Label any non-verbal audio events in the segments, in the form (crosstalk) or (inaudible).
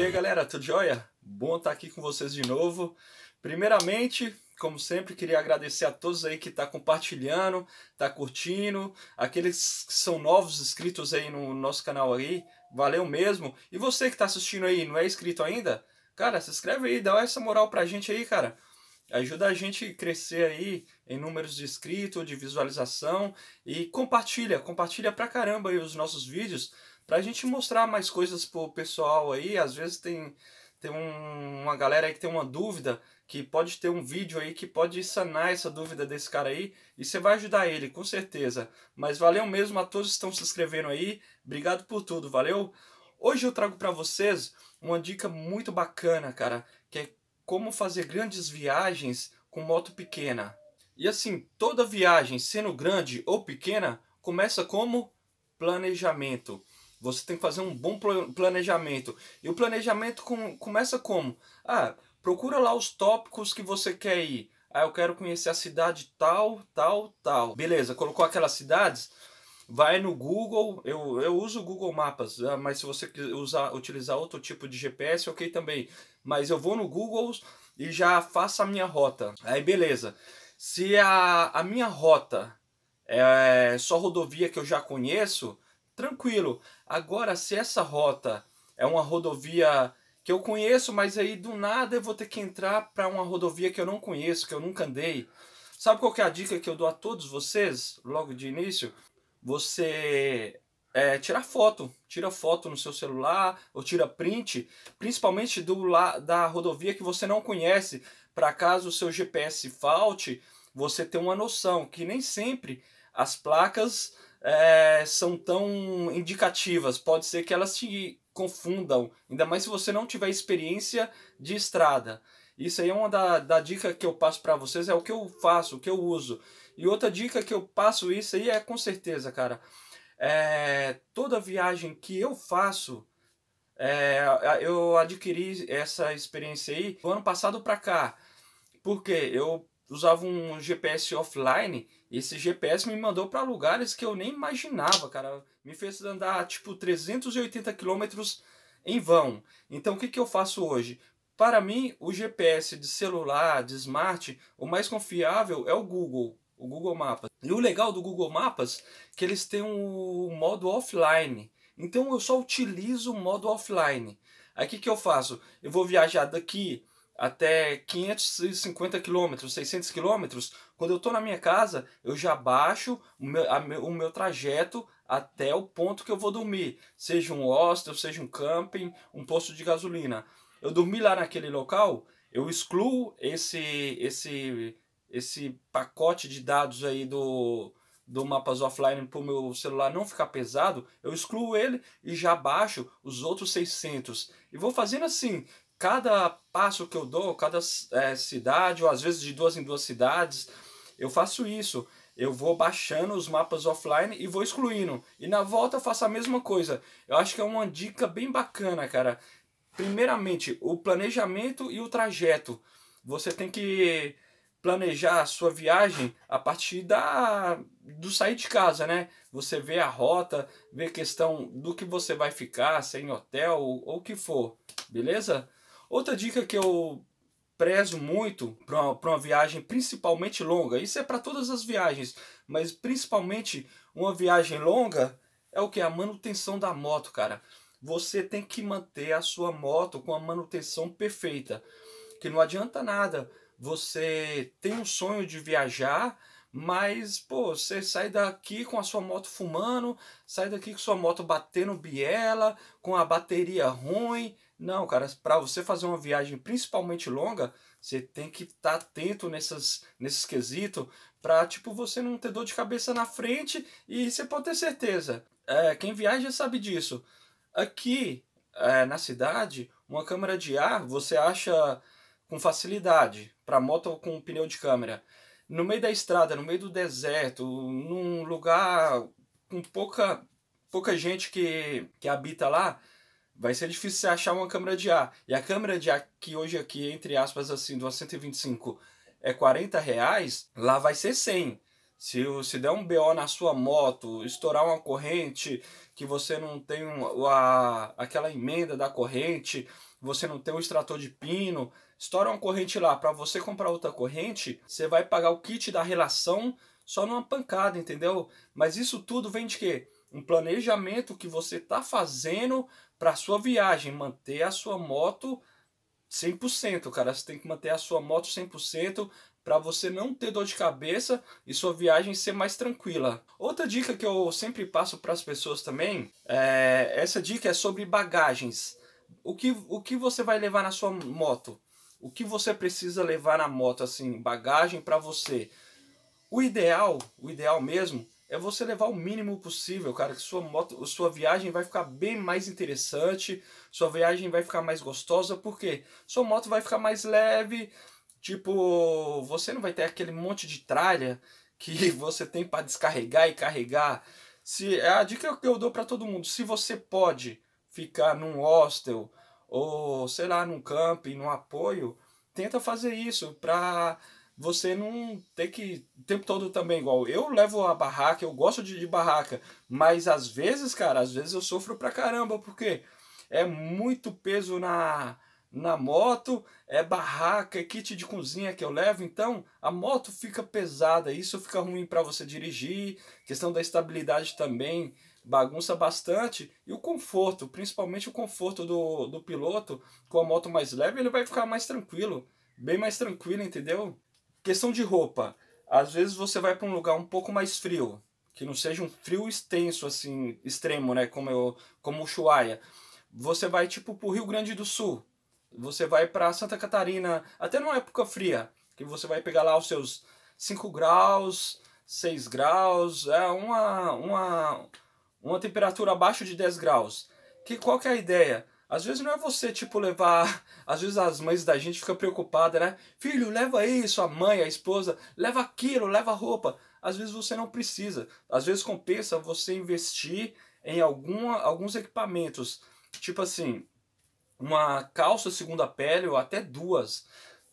E aí galera, tudo jóia? Bom estar tá aqui com vocês de novo. Primeiramente, como sempre, queria agradecer a todos aí que está compartilhando, está curtindo, aqueles que são novos inscritos aí no nosso canal aí, valeu mesmo. E você que está assistindo aí, não é inscrito ainda? Cara, se inscreve aí, dá essa moral pra gente aí, cara. Ajuda a gente a crescer aí em números de inscritos, de visualização e compartilha, compartilha pra caramba aí os nossos vídeos pra gente mostrar mais coisas pro pessoal aí. Às vezes tem, tem um, uma galera aí que tem uma dúvida, que pode ter um vídeo aí que pode sanar essa dúvida desse cara aí, e você vai ajudar ele, com certeza. Mas valeu mesmo a todos que estão se inscrevendo aí. Obrigado por tudo, valeu? Hoje eu trago para vocês uma dica muito bacana, cara, que é como fazer grandes viagens com moto pequena. E assim, toda viagem, sendo grande ou pequena, começa como planejamento. Você tem que fazer um bom planejamento. E o planejamento com, começa como? Ah, procura lá os tópicos que você quer ir. Ah, eu quero conhecer a cidade tal, tal, tal. Beleza, colocou aquelas cidades? Vai no Google, eu, eu uso o Google Mapas, ah, mas se você usar, utilizar outro tipo de GPS, ok também. Mas eu vou no Google e já faço a minha rota. Aí beleza. Se a, a minha rota é só rodovia que eu já conheço, tranquilo. Agora, se essa rota é uma rodovia que eu conheço, mas aí do nada eu vou ter que entrar para uma rodovia que eu não conheço, que eu nunca andei. Sabe qual é a dica que eu dou a todos vocês, logo de início? Você é, foto, tira foto no seu celular ou tira print, principalmente do da rodovia que você não conhece, para caso o seu GPS falte, você ter uma noção que nem sempre as placas é, são tão indicativas. Pode ser que elas te confundam, ainda mais se você não tiver experiência de estrada. Isso aí é uma da, da dica que eu passo para vocês, é o que eu faço, o que eu uso. E outra dica que eu passo isso aí é com certeza, cara. É, toda viagem que eu faço, é, eu adquiri essa experiência aí do ano passado para cá. Porque eu usava um GPS offline esse GPS me mandou para lugares que eu nem imaginava, cara. Me fez andar tipo 380 quilômetros em vão. Então o que, que eu faço hoje? Para mim, o GPS de celular, de smart, o mais confiável é o Google, o Google Mapas. E o legal do Google Mapas é que eles têm um modo offline. Então eu só utilizo o modo offline. Aí o que, que eu faço? Eu vou viajar daqui até 550 quilômetros, 600 quilômetros, quando eu estou na minha casa, eu já baixo o meu, a, o meu, trajeto até o ponto que eu vou dormir, seja um hostel, seja um camping, um posto de gasolina. Eu dormi lá naquele local, eu excluo esse esse esse pacote de dados aí do do mapas offline para o meu celular não ficar pesado, eu excluo ele e já baixo os outros 600. E vou fazendo assim, cada passo que eu dou, cada é, cidade, ou às vezes de duas em duas cidades, eu faço isso. Eu vou baixando os mapas offline e vou excluindo. E na volta eu faço a mesma coisa. Eu acho que é uma dica bem bacana, cara. Primeiramente, o planejamento e o trajeto. Você tem que planejar a sua viagem a partir da do sair de casa, né? Você vê a rota, vê a questão do que você vai ficar, se é em hotel ou o que for, beleza? Outra dica que eu prezo muito para uma, uma, viagem principalmente longa, isso é para todas as viagens, mas principalmente uma viagem longa, é o que? A manutenção da moto, cara. Você tem que manter a sua moto com a manutenção perfeita, que não adianta nada. Você tem um sonho de viajar, mas, pô, você sai daqui com a sua moto fumando, sai daqui com sua moto batendo biela, com a bateria ruim, não, cara, para você fazer uma viagem principalmente longa, você tem que estar tá atento nessas, nesses quesitos para tipo você não ter dor de cabeça na frente e você pode ter certeza. É, quem viaja sabe disso. Aqui é, na cidade, uma câmera de ar você acha com facilidade para moto com pneu de câmera. No meio da estrada, no meio do deserto, num lugar com pouca pouca gente que, que habita lá, vai ser difícil você achar uma câmera de ar. E a câmera de ar que hoje aqui, entre aspas, assim, de uma 125 é 40 reais, lá vai ser 100. Se, se der um BO na sua moto, estourar uma corrente, que você não tem um, a, aquela emenda da corrente, você não tem um extrator de pino, estoura uma corrente lá, para você comprar outra corrente, você vai pagar o kit da relação só numa pancada, entendeu? Mas isso tudo vem de quê? Um planejamento que você está fazendo para sua viagem, manter a sua moto 100%, cara. Você tem que manter a sua moto 100% para você não ter dor de cabeça e sua viagem ser mais tranquila. Outra dica que eu sempre passo para as pessoas também, é, essa dica é sobre bagagens. O que, o que você vai levar na sua moto? O que você precisa levar na moto assim, bagagem para você? O ideal, o ideal mesmo é você levar o mínimo possível, cara, que sua moto, sua viagem vai ficar bem mais interessante, sua viagem vai ficar mais gostosa, porque sua moto vai ficar mais leve, tipo, você não vai ter aquele monte de tralha que (laughs) você tem para descarregar e carregar. Se é a dica que eu dou para todo mundo, se você pode ficar num hostel ou sei lá, num camping, num apoio, tenta fazer isso para você não ter que o tempo todo também igual. Eu levo a barraca, eu gosto de, de barraca, mas às vezes, cara, às vezes eu sofro pra caramba, porque é muito peso na na moto, é barraca, é kit de cozinha que eu levo, então a moto fica pesada, isso fica ruim para você dirigir, questão da estabilidade também bagunça bastante, e o conforto, principalmente o conforto do, do piloto, com a moto mais leve, ele vai ficar mais tranquilo, bem mais tranquilo, entendeu? Questão de roupa. Às vezes você vai para um lugar um pouco mais frio, que não seja um frio extenso assim, extremo, né, como eu, é como Ushuaia. Você vai tipo para o Rio Grande do Sul. Você vai para Santa Catarina, até numa época fria, que você vai pegar lá os seus 5 graus, 6 graus, é uma uma uma temperatura abaixo de 10 graus. Que qual que é a ideia? Às vezes não é você, tipo, levar. (laughs) Às vezes as mães da gente ficam preocupadas, né? Filho, leva isso, a mãe, a esposa, leva aquilo, leva roupa. Às vezes você não precisa. Às vezes compensa você investir em alguma, alguns equipamentos. Tipo assim, uma calça segunda pele ou até duas.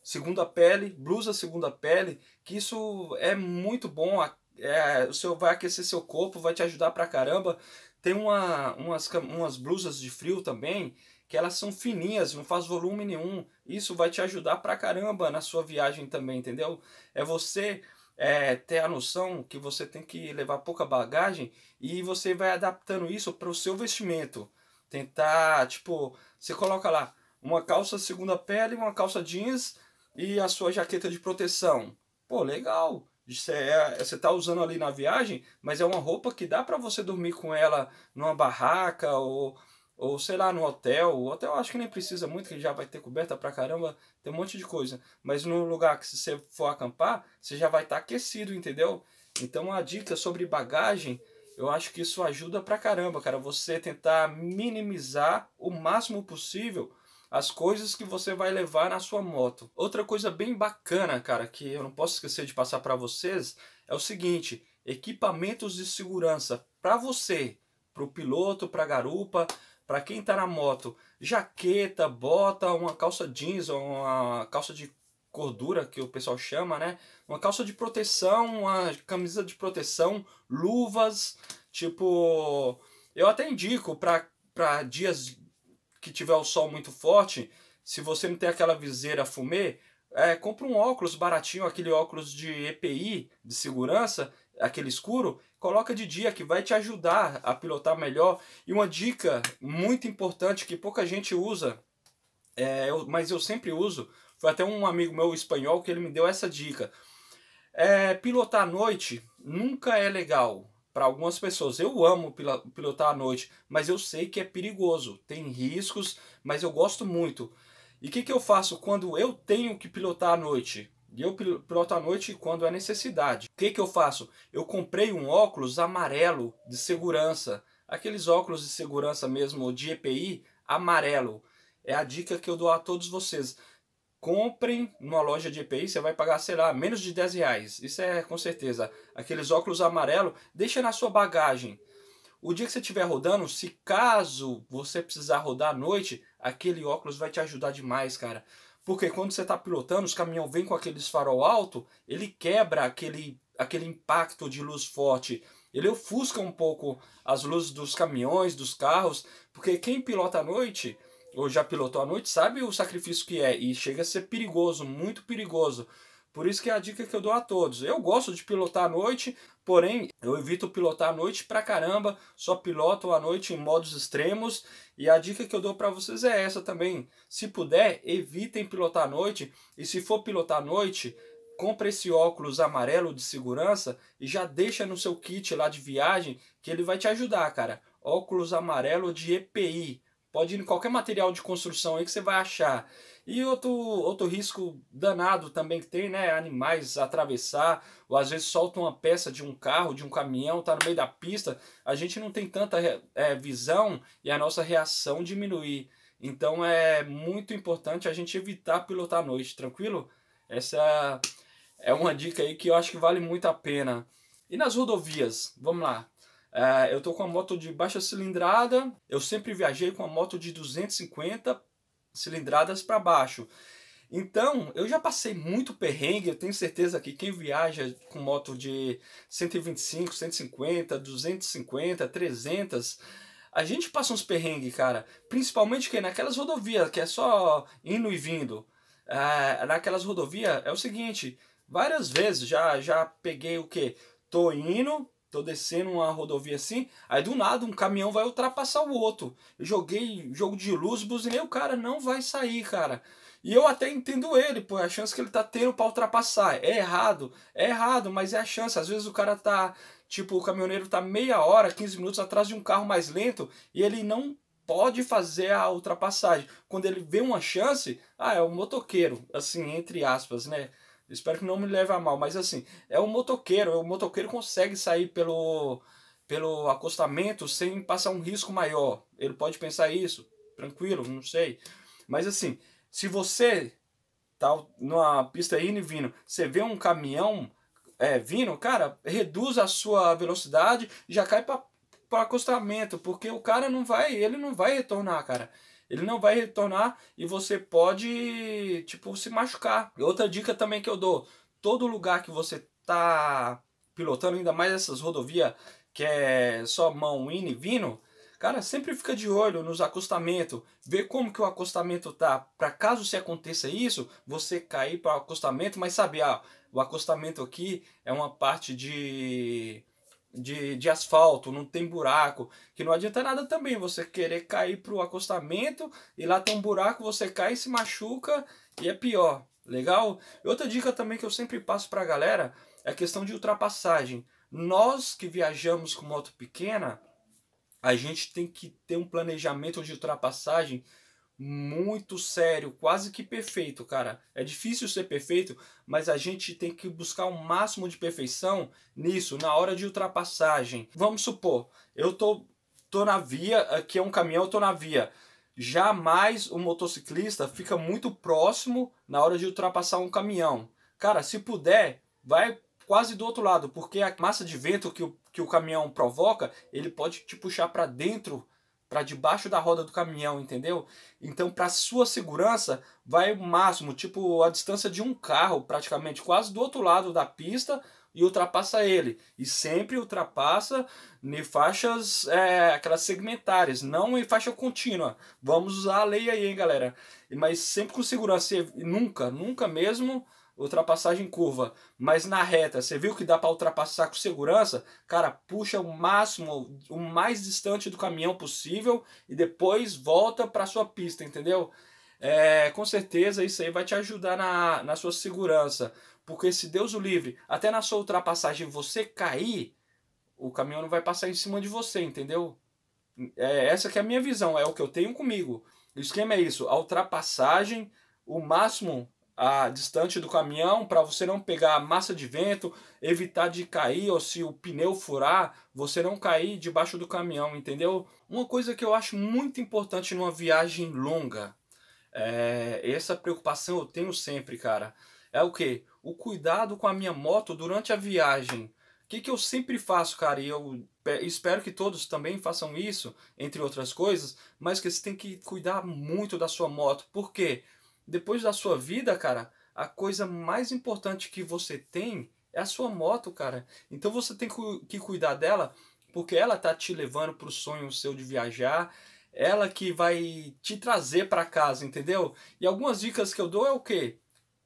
Segunda pele, blusa segunda pele, que isso é muito bom. É, o seu vai aquecer seu corpo, vai te ajudar pra caramba. Tem uma, umas, umas blusas de frio também que elas são fininhas, não faz volume nenhum. Isso vai te ajudar pra caramba na sua viagem também, entendeu? É você é, ter a noção que você tem que levar pouca bagagem e você vai adaptando isso para o seu vestimento. Tentar, tipo, você coloca lá uma calça segunda pele, uma calça jeans e a sua jaqueta de proteção. Pô, legal. É, você está usando ali na viagem, mas é uma roupa que dá para você dormir com ela numa barraca ou, ou sei lá, no hotel. O hotel acho que nem precisa muito, que já vai ter coberta pra caramba, tem um monte de coisa. Mas no lugar que você for acampar, você já vai estar tá aquecido, entendeu? Então a dica sobre bagagem, eu acho que isso ajuda pra caramba, cara. Você tentar minimizar o máximo possível as coisas que você vai levar na sua moto. Outra coisa bem bacana, cara, que eu não posso esquecer de passar para vocês é o seguinte: equipamentos de segurança para você, para o piloto, para a garupa, para quem está na moto. Jaqueta, bota, uma calça jeans, uma calça de cordura que o pessoal chama, né? Uma calça de proteção, uma camisa de proteção, luvas, tipo, eu até indico para para dias que tiver o sol muito forte, se você não tem aquela viseira fumê, é, compra um óculos baratinho, aquele óculos de EPI, de segurança, aquele escuro, coloca de dia que vai te ajudar a pilotar melhor. E uma dica muito importante que pouca gente usa, é, eu, mas eu sempre uso, foi até um amigo meu espanhol que ele me deu essa dica. É, pilotar à noite nunca é legal para algumas pessoas. Eu amo pilotar à noite, mas eu sei que é perigoso, tem riscos, mas eu gosto muito. E o que, que eu faço quando eu tenho que pilotar à noite? E eu piloto à noite quando é necessidade. O que, que eu faço? Eu comprei um óculos amarelo de segurança. Aqueles óculos de segurança mesmo, de EPI, amarelo. É a dica que eu dou a todos vocês comprem numa loja de EPI, você vai pagar, sei lá, menos de 10 reais. Isso é com certeza. Aqueles óculos amarelo, deixa na sua bagagem. O dia que você estiver rodando, se caso você precisar rodar à noite, aquele óculos vai te ajudar demais, cara. Porque quando você está pilotando, os caminhões vem com aqueles farol alto, ele quebra aquele, aquele impacto de luz forte. Ele ofusca um pouco as luzes dos caminhões, dos carros, porque quem pilota à noite ou já pilotou à noite, sabe o sacrifício que é e chega a ser perigoso, muito perigoso. Por isso que é a dica que eu dou a todos. Eu gosto de pilotar à noite, porém eu evito pilotar à noite pra caramba, só piloto à noite em modos extremos. E a dica que eu dou para vocês é essa também. Se puder, evitem pilotar à noite e se for pilotar à noite, compra esse óculos amarelo de segurança e já deixa no seu kit lá de viagem que ele vai te ajudar, cara. Óculos amarelo de EPI Pode ir em qualquer material de construção aí que você vai achar. E outro, outro risco danado também que tem, né? É animais atravessar, ou às vezes soltam uma peça de um carro, de um caminhão, tá no meio da pista. A gente não tem tanta é, visão e a nossa reação diminuir. Então é muito importante a gente evitar pilotar à noite, tranquilo? Essa é uma dica aí que eu acho que vale muito a pena. E nas rodovias? Vamos lá. É, eu tô com uma moto de baixa cilindrada, eu sempre viajei com uma moto de 250 cilindradas para baixo. Então, eu já passei muito perrengue, eu tenho certeza que quem viaja com moto de 125, 150, 250, 300, a gente passa uns perrengues, cara. Principalmente que naquelas rodovias que é só indo e vindo. É, naquelas rodovias é o seguinte, várias vezes já já peguei o que? Tô indo, Tô descendo uma rodovia assim, aí do nada um caminhão vai ultrapassar o outro. Eu joguei jogo de luz, buzinei, o cara não vai sair, cara. E eu até entendo ele, pô, é a chance que ele tá tendo para ultrapassar. É errado, é errado, mas é a chance. Às vezes o cara tá, tipo, o caminhoneiro tá meia hora, 15 minutos atrás de um carro mais lento e ele não pode fazer a ultrapassagem. Quando ele vê uma chance, ah, é o um motoqueiro, assim, entre aspas, né? Espero que não me leve a mal, mas assim, é um motoqueiro, o motoqueiro consegue sair pelo, pelo acostamento sem passar um risco maior. Ele pode pensar isso, tranquilo, não sei. Mas assim, se você tá numa pista indo e vindo, você vê um caminhão é, vindo, cara, reduz a sua velocidade e já cai para acostamento, porque o cara não vai, ele não vai retornar, cara. Ele não vai retornar e você pode, tipo, se machucar. E outra dica também que eu dou: todo lugar que você tá pilotando, ainda mais essas rodovias que é só mão indo e vindo, cara, sempre fica de olho nos acostamentos, ver como que o acostamento tá, para caso se aconteça isso, você cair para o acostamento, mas sabe ah, o acostamento aqui é uma parte de de, de asfalto, não tem buraco, que não adianta nada também você querer cair para o acostamento e lá tem um buraco, você cai e se machuca e é pior, legal? Outra dica também que eu sempre passo para a galera é a questão de ultrapassagem. Nós que viajamos com moto pequena, a gente tem que ter um planejamento de ultrapassagem muito sério, quase que perfeito, cara. É difícil ser perfeito, mas a gente tem que buscar o um máximo de perfeição nisso, na hora de ultrapassagem. Vamos supor, eu tô, tô na via, aqui é um caminhão, eu tô na via. Jamais o motociclista fica muito próximo na hora de ultrapassar um caminhão. Cara, se puder, vai quase do outro lado, porque a massa de vento que o, que o caminhão provoca, ele pode te puxar para dentro para debaixo da roda do caminhão, entendeu? Então, para sua segurança, vai o máximo, tipo a distância de um carro, praticamente quase do outro lado da pista e ultrapassa ele. E sempre ultrapassa em faixas é, aquelas segmentares, não em faixa contínua. Vamos usar a lei aí, hein, galera? Mas sempre com segurança, nunca, nunca mesmo ultrapassagem em curva, mas na reta, você viu que dá para ultrapassar com segurança, cara, puxa o máximo, o mais distante do caminhão possível e depois volta para sua pista, entendeu? É, com certeza isso aí vai te ajudar na, na sua segurança, porque se Deus o livre, até na sua ultrapassagem você cair, o caminhão não vai passar em cima de você, entendeu? É, essa que é a minha visão, é o que eu tenho comigo. O esquema é isso, a ultrapassagem, o máximo ah, distante do caminhão para você não pegar massa de vento, evitar de cair ou se o pneu furar, você não cair debaixo do caminhão, entendeu? Uma coisa que eu acho muito importante numa viagem longa, é, essa preocupação eu tenho sempre, cara, é o que? O cuidado com a minha moto durante a viagem. O que, que eu sempre faço, cara, e eu espero que todos também façam isso, entre outras coisas, mas que você tem que cuidar muito da sua moto. Por quê? Porque depois da sua vida, cara, a coisa mais importante que você tem é a sua moto, cara. Então você tem que cuidar dela, porque ela tá te levando pro sonho seu de viajar, ela que vai te trazer para casa, entendeu? E algumas dicas que eu dou é o quê?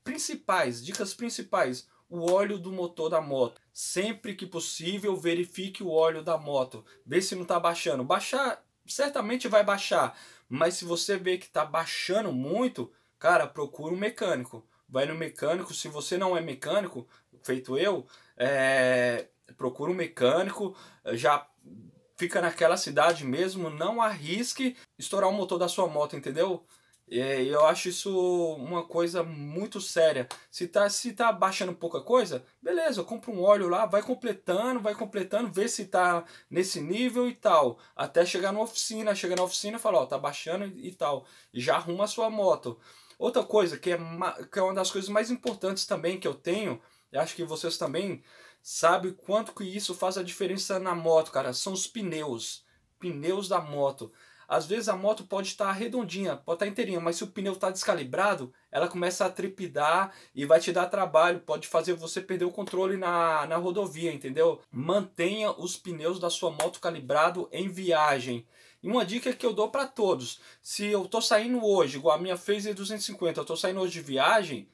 Principais, dicas principais. O óleo do motor da moto. Sempre que possível, verifique o óleo da moto. Vê se não tá baixando. Baixar certamente vai baixar, mas se você vê que tá baixando muito, Cara, procura um mecânico. Vai no mecânico. Se você não é mecânico, feito eu, é, procura um mecânico. Já fica naquela cidade mesmo. Não arrisque estourar o motor da sua moto, entendeu? E eu acho isso uma coisa muito séria. Se tá, se tá baixando pouca coisa, beleza, compra um óleo lá, vai completando, vai completando, vê se tá nesse nível e tal. Até chegar na oficina, chega na oficina e fala, ó, tá baixando e tal. já arruma a sua moto. Outra coisa que é, que é uma das coisas mais importantes também que eu tenho, e acho que vocês também sabem quanto que isso faz a diferença na moto, cara, são os pneus. Pneus da moto. Às vezes a moto pode estar redondinha, pode estar inteirinha, mas se o pneu está descalibrado, ela começa a trepidar e vai te dar trabalho, pode fazer você perder o controle na, na rodovia, entendeu? Mantenha os pneus da sua moto calibrado em viagem. E uma dica que eu dou para todos: se eu estou saindo hoje, igual a minha Phaser 250, eu estou saindo hoje de viagem,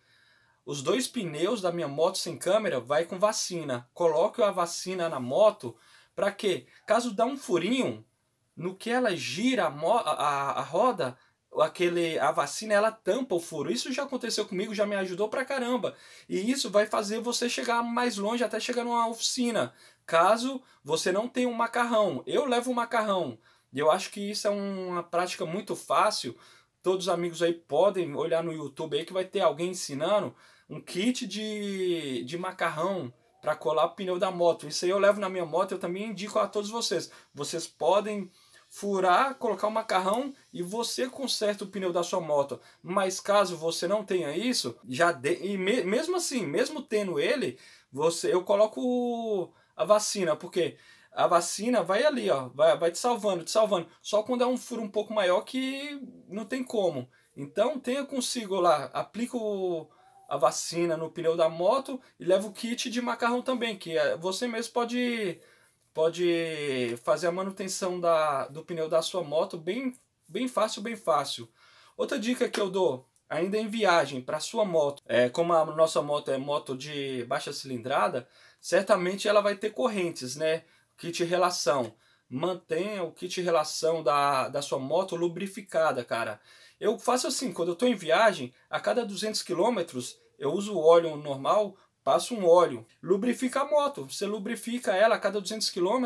os dois pneus da minha moto sem câmera vai com vacina. Coloque a vacina na moto para que, caso dá um furinho, no que ela gira a, a, a roda, aquele a vacina ela tampa o furo. Isso já aconteceu comigo, já me ajudou pra caramba. E isso vai fazer você chegar mais longe até chegar numa oficina. Caso você não tenha um macarrão, eu levo um macarrão. eu acho que isso é uma prática muito fácil. Todos os amigos aí podem olhar no YouTube aí que vai ter alguém ensinando um kit de, de macarrão para colar o pneu da moto. Isso aí eu levo na minha moto, eu também indico a todos vocês. Vocês podem furar, colocar o macarrão e você conserta o pneu da sua moto. Mas caso você não tenha isso, já de... e me... mesmo assim, mesmo tendo ele, você eu coloco a vacina, porque a vacina vai ali, ó, vai, vai te salvando, te salvando. Só quando é um furo um pouco maior que não tem como. Então tenha consigo lá, aplica a vacina no pneu da moto e leva o kit de macarrão também, que é, você mesmo pode pode fazer a manutenção da, do pneu da sua moto bem, bem fácil, bem fácil. Outra dica que eu dou, ainda em viagem para sua moto, é, como a nossa moto é moto de baixa cilindrada, certamente ela vai ter correntes, né? Kit relação. Mantenha o kit relação da, da sua moto lubrificada, cara. Eu faço assim, quando eu estou em viagem, a cada 200 km eu uso o óleo normal passa um óleo, lubrifica a moto. Você lubrifica ela a cada 200 km,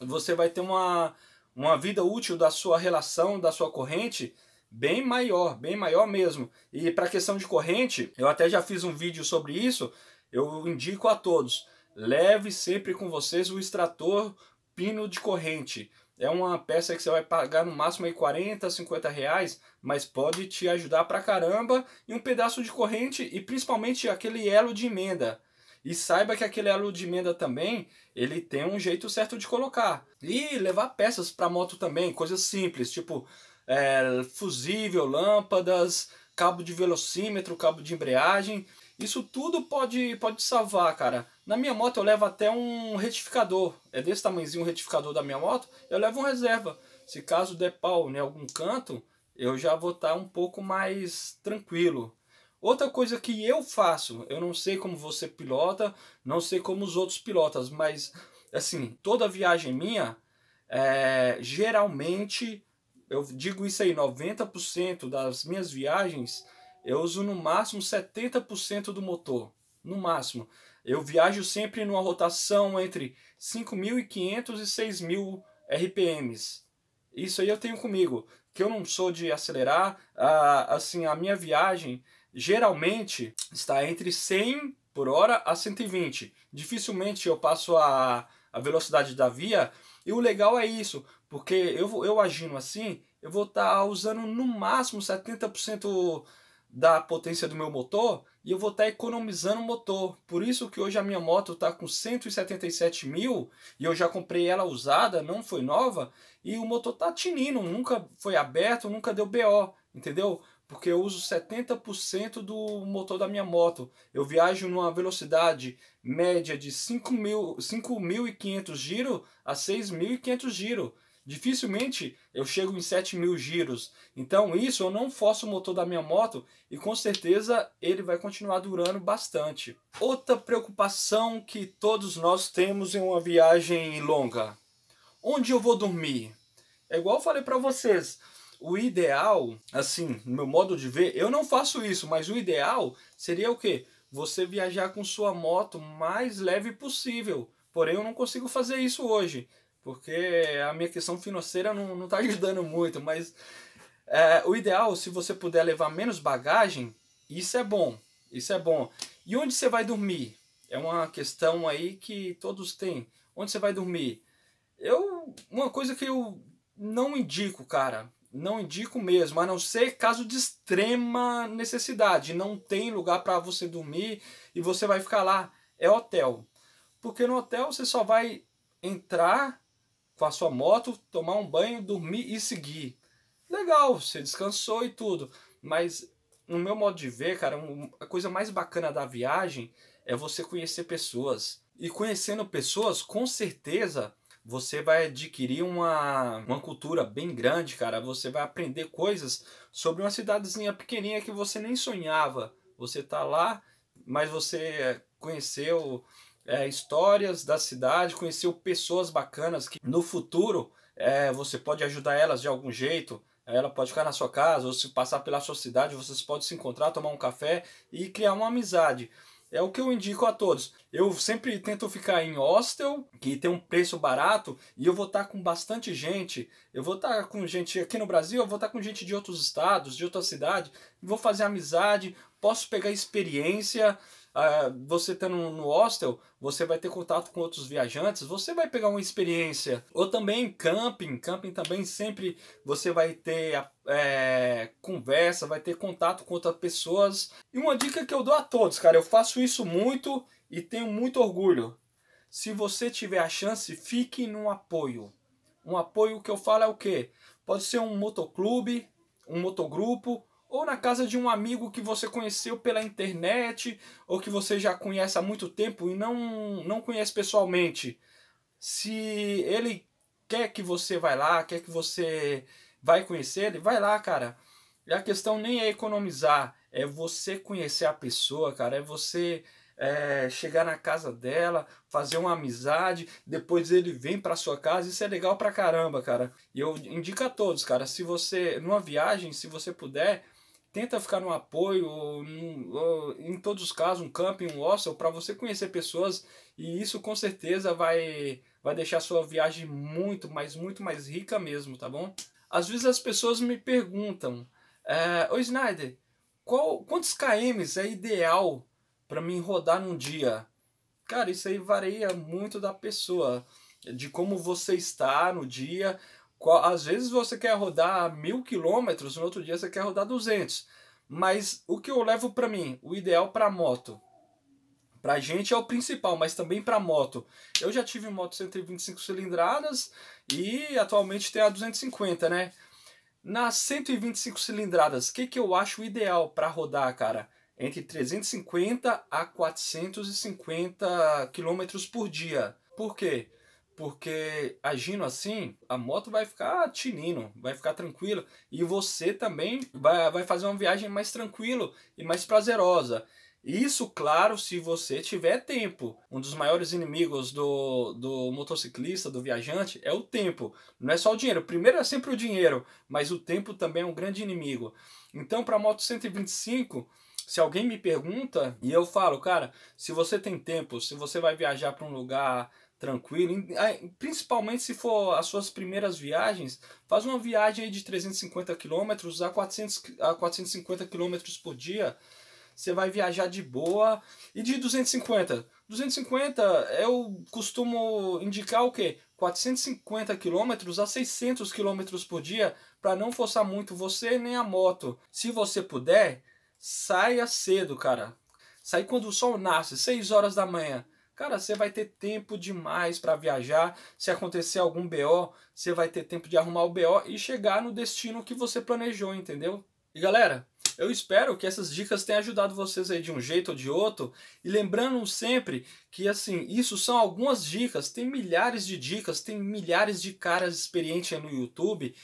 você vai ter uma, uma vida útil da sua relação, da sua corrente, bem maior, bem maior mesmo. E para questão de corrente, eu até já fiz um vídeo sobre isso, eu indico a todos. Leve sempre com vocês o extrator pino de corrente. É uma peça que você vai pagar no máximo aí 40, 50 reais, mas pode te ajudar pra caramba. E um pedaço de corrente e principalmente aquele elo de emenda. E saiba que aquele elo de emenda também, ele tem um jeito certo de colocar. E levar peças para moto também, coisas simples, tipo é, fusível, lâmpadas, cabo de velocímetro, cabo de embreagem. Isso tudo pode, pode salvar, cara. Na minha moto eu levo até um retificador. É desse tamanhozinho o retificador da minha moto. Eu levo um reserva. Se caso der pau em né, algum canto, eu já vou estar tá um pouco mais tranquilo. Outra coisa que eu faço, eu não sei como você pilota, não sei como os outros pilotas, mas assim, toda viagem minha, é, geralmente, eu digo isso aí, 90% das minhas viagens eu uso no máximo 70% do motor, no máximo. Eu viajo sempre numa rotação entre 5.500 e 6.000 RPMs. Isso aí eu tenho comigo, que eu não sou de acelerar, assim, a minha viagem geralmente está entre 100 por hora a 120. Dificilmente eu passo a, a velocidade da via, e o legal é isso, porque eu, eu agindo assim, eu vou estar tá usando no máximo 70% da potência do meu motor e eu vou estar tá economizando o motor. Por isso que hoje a minha moto está com 177 mil e eu já comprei ela usada, não foi nova, e o motor está tinindo, nunca foi aberto, nunca deu BO, entendeu? Porque eu uso 70% do motor da minha moto. Eu viajo numa velocidade média de 5.500 giro a 6.500 giro. Dificilmente eu chego em 7 mil giros. Então isso eu não forço o motor da minha moto e com certeza ele vai continuar durando bastante. Outra preocupação que todos nós temos em uma viagem longa. Onde eu vou dormir? É igual eu falei para vocês, o ideal, assim, no meu modo de ver, eu não faço isso, mas o ideal seria o quê? Você viajar com sua moto mais leve possível. Porém, eu não consigo fazer isso hoje porque a minha questão financeira não, não tá (laughs) ajudando muito, mas é, o ideal, se você puder levar menos bagagem, isso é bom, isso é bom. E onde você vai dormir? É uma questão aí que todos têm. Onde você vai dormir? Eu, uma coisa que eu não indico, cara, não indico mesmo, a não ser caso de extrema necessidade, não tem lugar para você dormir e você vai ficar lá, é hotel. Porque no hotel você só vai entrar com a sua moto, tomar um banho, dormir e seguir. Legal, você descansou e tudo. Mas, no meu modo de ver, cara, a coisa mais bacana da viagem é você conhecer pessoas. E conhecendo pessoas, com certeza você vai adquirir uma, uma cultura bem grande, cara. Você vai aprender coisas sobre uma cidadezinha pequenininha que você nem sonhava. Você tá lá, mas você conheceu é, histórias da cidade, conheceu pessoas bacanas que no futuro é, você pode ajudar elas de algum jeito. Ela pode ficar na sua casa, ou se passar pela sua cidade, vocês podem se encontrar, tomar um café e criar uma amizade. É o que eu indico a todos. Eu sempre tento ficar em hostel, que tem um preço barato, e eu vou estar com bastante gente. Eu vou estar com gente aqui no Brasil, eu vou estar com gente de outros estados, de outra cidade. Vou fazer amizade, posso pegar experiência uh, você estando no hostel, você vai ter contato com outros viajantes, você vai pegar uma experiência. Ou também camping, camping também sempre você vai ter é, conversa, vai ter contato com outras pessoas. E uma dica que eu dou a todos, cara, eu faço isso muito e tenho muito orgulho. Se você tiver a chance, fique num apoio. Um apoio que eu falo é o quê? Pode ser um motoclube, um motogrupo, ou na casa de um amigo que você conheceu pela internet ou que você já conhece há muito tempo e não, não conhece pessoalmente. Se ele quer que você vai lá, quer que você vai conhecer ele, vai lá, cara. E a questão nem é economizar, é você conhecer a pessoa, cara, é você é, chegar na casa dela, fazer uma amizade, depois ele vem para sua casa, isso é legal pra caramba, cara. E eu indico a todos, cara, se você, numa viagem, se você puder, tenta ficar no apoio, ou, ou, em todos os casos, um camping, um hostel, para você conhecer pessoas, e isso com certeza vai, vai deixar sua viagem muito, mas muito mais rica mesmo, tá bom? Às vezes as pessoas me perguntam, é, ô Snyder, qual, quantos KMs é ideal para mim rodar num dia. Cara, isso aí varia muito da pessoa, de como você está no dia. Qual, às vezes você quer rodar mil quilômetros, no outro dia você quer rodar 200. Mas o que eu levo para mim, o ideal para moto, para gente é o principal, mas também para moto. Eu já tive moto 125 cilindradas e atualmente tem a 250, né? Nas 125 cilindradas, o que, que eu acho ideal para rodar, cara? entre 350 a 450 km por dia. Por quê? Porque agindo assim, a moto vai ficar tinindo, vai ficar tranquila e você também vai, vai fazer uma viagem mais tranquila e mais prazerosa. Isso, claro, se você tiver tempo. Um dos maiores inimigos do, do motociclista, do viajante, é o tempo. Não é só o dinheiro. Primeiro é sempre o dinheiro, mas o tempo também é um grande inimigo. Então, para a moto 125, se alguém me pergunta e eu falo, cara, se você tem tempo, se você vai viajar para um lugar tranquilo, principalmente se for as suas primeiras viagens, faz uma viagem de 350 km a 400 a 450 km por dia. Você vai viajar de boa e de 250. 250 eu costumo indicar o quê? 450 km a 600 km por dia para não forçar muito você nem a moto. Se você puder, Saia cedo, cara. Sai quando o sol nasce, 6 horas da manhã. Cara, você vai ter tempo demais para viajar. Se acontecer algum BO, você vai ter tempo de arrumar o BO e chegar no destino que você planejou, entendeu? E galera, eu espero que essas dicas tenham ajudado vocês aí de um jeito ou de outro. E lembrando sempre que, assim, isso são algumas dicas. Tem milhares de dicas, tem milhares de caras experientes aí no YouTube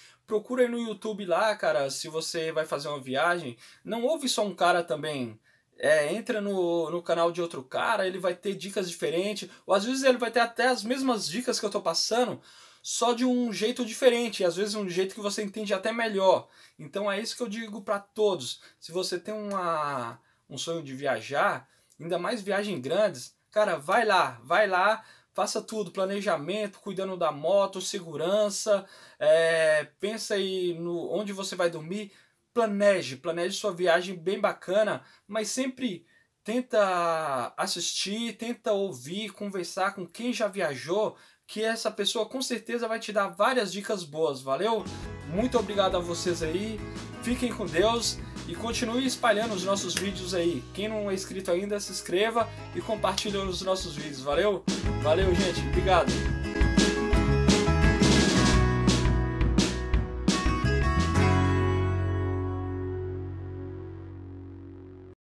procura aí no YouTube lá, cara, se você vai fazer uma viagem, não ouve só um cara também. É, entra no, no canal de outro cara, ele vai ter dicas diferentes, ou às vezes ele vai ter até as mesmas dicas que eu tô passando, só de um jeito diferente, às vezes um jeito que você entende até melhor. Então é isso que eu digo para todos. Se você tem uma, um sonho de viajar, ainda mais viagens grandes, cara, vai lá, vai lá, Faça tudo, planejamento, cuidando da moto, segurança, é, pensa aí no onde você vai dormir, planeje, planeje sua viagem bem bacana, mas sempre tenta assistir, tenta ouvir, conversar com quem já viajou, que essa pessoa com certeza vai te dar várias dicas boas, valeu? Muito obrigado a vocês aí. Fiquem com Deus e continue espalhando os nossos vídeos aí. Quem não é inscrito ainda, se inscreva e compartilhe os nossos vídeos. Valeu? Valeu, gente. Obrigado.